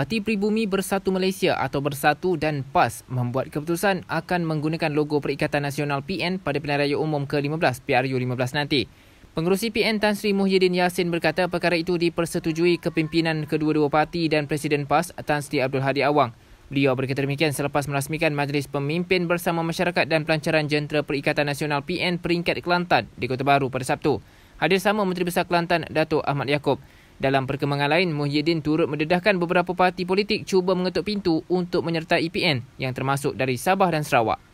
Parti Pribumi Bersatu Malaysia atau Bersatu dan PAS membuat keputusan akan menggunakan logo Perikatan Nasional PN pada pilihan raya umum ke-15 PRU-15 nanti. Pengurusi PN Tan Sri Muhyiddin Yassin berkata perkara itu dipersetujui kepimpinan kedua-dua parti dan Presiden PAS Tan Sri Abdul Hadi Awang. Beliau berkata demikian selepas merasmikan Majlis Pemimpin Bersama Masyarakat dan Pelancaran Jentera Perikatan Nasional PN peringkat Kelantan di Kota Baru pada Sabtu. Hadir sama Menteri Besar Kelantan, Datuk Ahmad Yaakob. Dalam perkembangan lain, Muhyiddin turut mendedahkan beberapa parti politik cuba mengetuk pintu untuk menyertai EPN yang termasuk dari Sabah dan Sarawak.